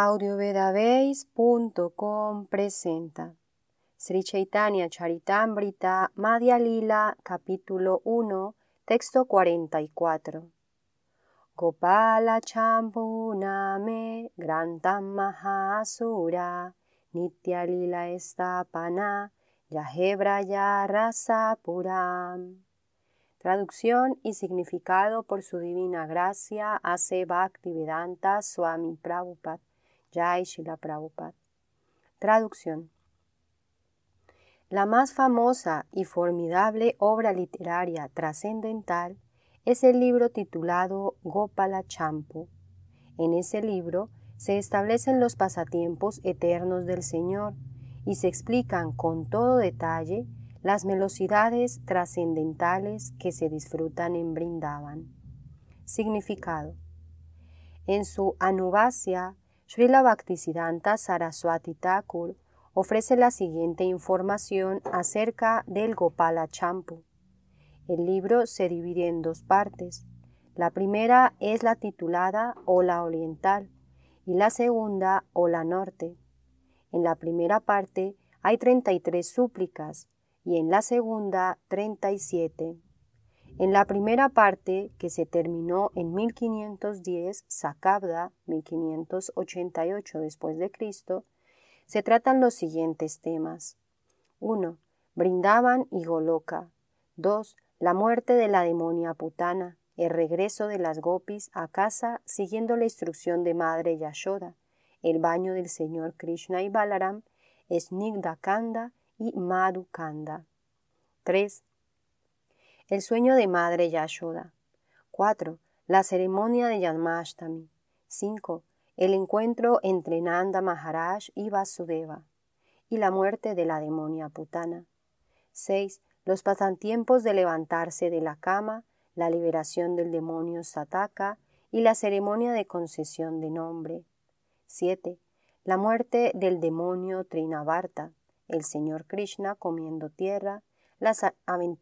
Audiovedaveis.com presenta Sri Chaitanya Charitamrita Madhya Lila capítulo 1 texto 44 Gopala Champuname Grantam Mahasura Nitya Lila Estapana Yahebraya Rasapuram Traducción y significado por su divina gracia hace Bhaktivedanta Swami Prabhupada Jai Shila Traducción. La más famosa y formidable obra literaria trascendental es el libro titulado Gopala Champu. En ese libro se establecen los pasatiempos eternos del Señor y se explican con todo detalle las velocidades trascendentales que se disfrutan en Brindavan. Significado. En su Anuvacia Srila Bhaktisiddhanta Saraswati Thakur ofrece la siguiente información acerca del Gopala Champu. El libro se divide en dos partes. La primera es la titulada Ola Oriental y la segunda Ola Norte. En la primera parte hay 33 súplicas y en la segunda 37. En la primera parte, que se terminó en 1510, Sacabda, 1588 después de Cristo, se tratan los siguientes temas. 1. Brindaban y Goloka. 2. La muerte de la demonia putana, el regreso de las gopis a casa siguiendo la instrucción de Madre Yashoda, el baño del Señor Krishna y Balaram, Kanda y Kanda. 3 el sueño de Madre Yashoda. 4. La ceremonia de Janmashtami. 5. El encuentro entre Nanda Maharaj y Vasudeva. Y la muerte de la demonia putana. 6. Los pasantiempos de levantarse de la cama, la liberación del demonio Sataka y la ceremonia de concesión de nombre. 7. La muerte del demonio Trinavarta, el Señor Krishna comiendo tierra las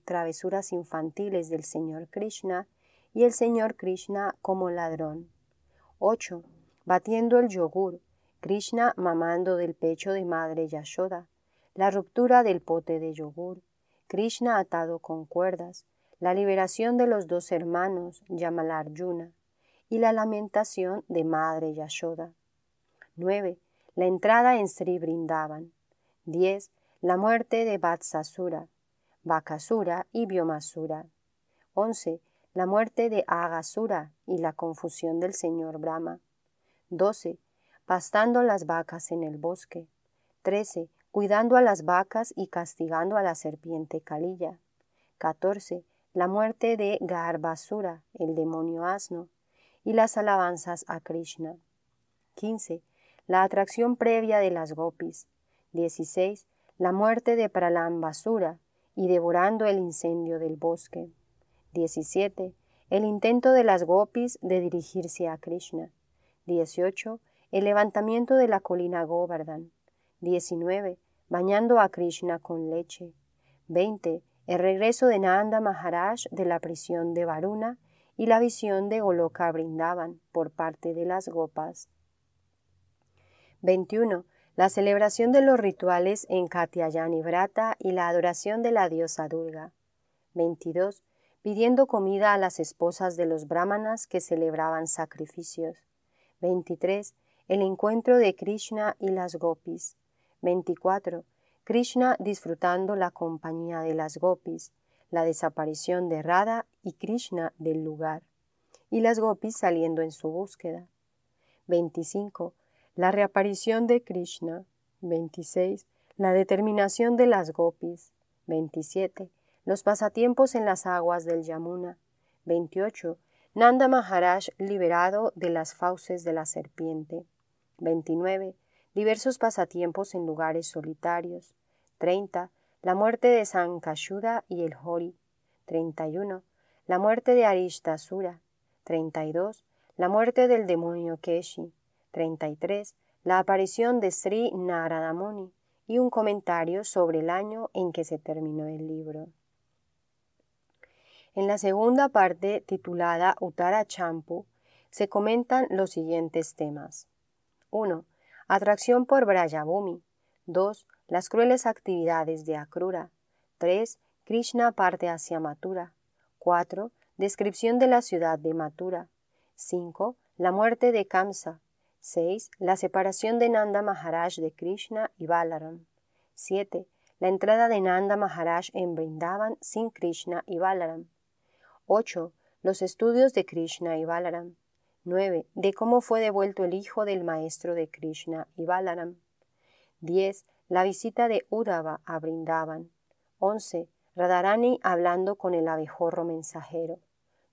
travesuras infantiles del Señor Krishna y el Señor Krishna como ladrón. 8. Batiendo el yogur, Krishna mamando del pecho de madre Yashoda, la ruptura del pote de yogur, Krishna atado con cuerdas, la liberación de los dos hermanos Yamalarjuna y la lamentación de madre Yashoda. 9. La entrada en Sri brindaban 10. La muerte de Batsasura. Bakasura y Biomasura. 11. La muerte de Agasura y la confusión del señor Brahma. 12. Pastando las vacas en el bosque. 13. Cuidando a las vacas y castigando a la serpiente Kalilla. 14. La muerte de Garbasura, el demonio asno, y las alabanzas a Krishna. 15. La atracción previa de las gopis. 16. La muerte de Pralambasura, y devorando el incendio del bosque. 17. El intento de las gopis de dirigirse a Krishna. 18. El levantamiento de la colina Govardhan. 19. Bañando a Krishna con leche. 20. El regreso de Nanda Maharaj de la prisión de Varuna y la visión de Goloka brindaban por parte de las gopas. 21 la celebración de los rituales en Katyayani Brata y la adoración de la diosa Durga. 22. Pidiendo comida a las esposas de los brahmanas que celebraban sacrificios. 23. El encuentro de Krishna y las gopis. 24. Krishna disfrutando la compañía de las gopis, la desaparición de Radha y Krishna del lugar, y las gopis saliendo en su búsqueda. 25 la reaparición de Krishna, 26, la determinación de las gopis, 27, los pasatiempos en las aguas del Yamuna, 28, Nanda Maharaj liberado de las fauces de la serpiente, 29, diversos pasatiempos en lugares solitarios, 30, la muerte de Sankashuda y el Hori, 31, la muerte de Arishtasura, 32, la muerte del demonio Keshi, 33. La aparición de Sri Naradamuni y un comentario sobre el año en que se terminó el libro. En la segunda parte, titulada Uttara Champu, se comentan los siguientes temas. 1. Atracción por Brayabumi. 2. Las crueles actividades de Akrura. 3. Krishna parte hacia Mathura. 4. Descripción de la ciudad de Mathura. 5. La muerte de Kamsa. 6. La separación de Nanda Maharaj de Krishna y Balaram. 7. La entrada de Nanda Maharaj en Brindaban sin Krishna y Balaram. 8. Los estudios de Krishna y Balaram. 9. De cómo fue devuelto el hijo del maestro de Krishna y Balaram. 10. La visita de Udava a Brindaban 11. Radharani hablando con el abejorro mensajero.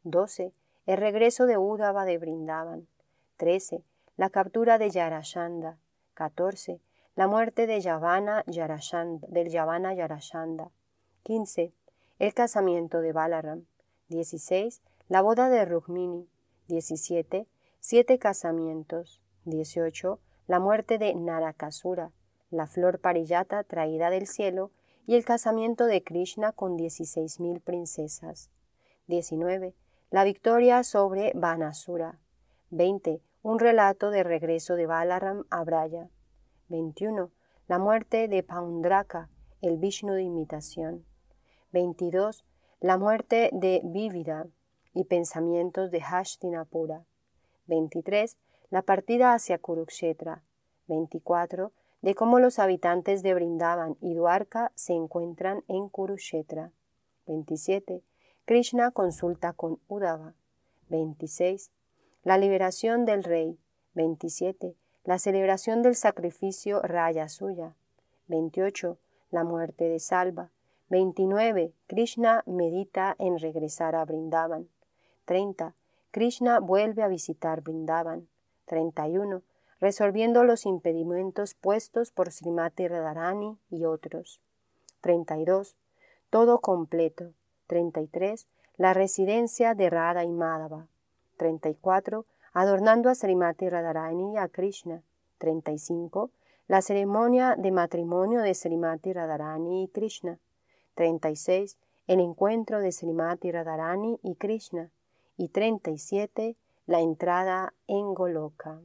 12. El regreso de Udava de Brindaban 13 la captura de Yarashanda. 14. La muerte de Yavana Yarashanda, del Yavana Yarashanda. 15. El casamiento de Balaram. 16. La boda de Rukmini. 17. Siete casamientos. 18. La muerte de Narakasura, la flor parillata traída del cielo, y el casamiento de Krishna con 16.000 princesas. 19. La victoria sobre Banasura. 20. Un relato de regreso de Balaram a Braya. 21. La muerte de Paundraka, el Vishnu de imitación. 22. La muerte de Vívida y pensamientos de Hastinapura. 23. La partida hacia Kurukshetra. 24. De cómo los habitantes de Brindavan y Duarca se encuentran en Kurukshetra. 27. Krishna consulta con Udava. 26 la liberación del rey, 27, la celebración del sacrificio raya suya, 28, la muerte de Salva, 29, Krishna medita en regresar a Brindavan, 30, Krishna vuelve a visitar Brindavan, 31, resolviendo los impedimentos puestos por Srimati Radharani y otros, 32, todo completo, 33, la residencia de Radha y Madhava, 34. Adornando a Srimati Radharani y a Krishna. 35. La ceremonia de matrimonio de Srimati Radharani y Krishna. 36. El encuentro de Srimati Radharani y Krishna. Y 37. La entrada en Goloka.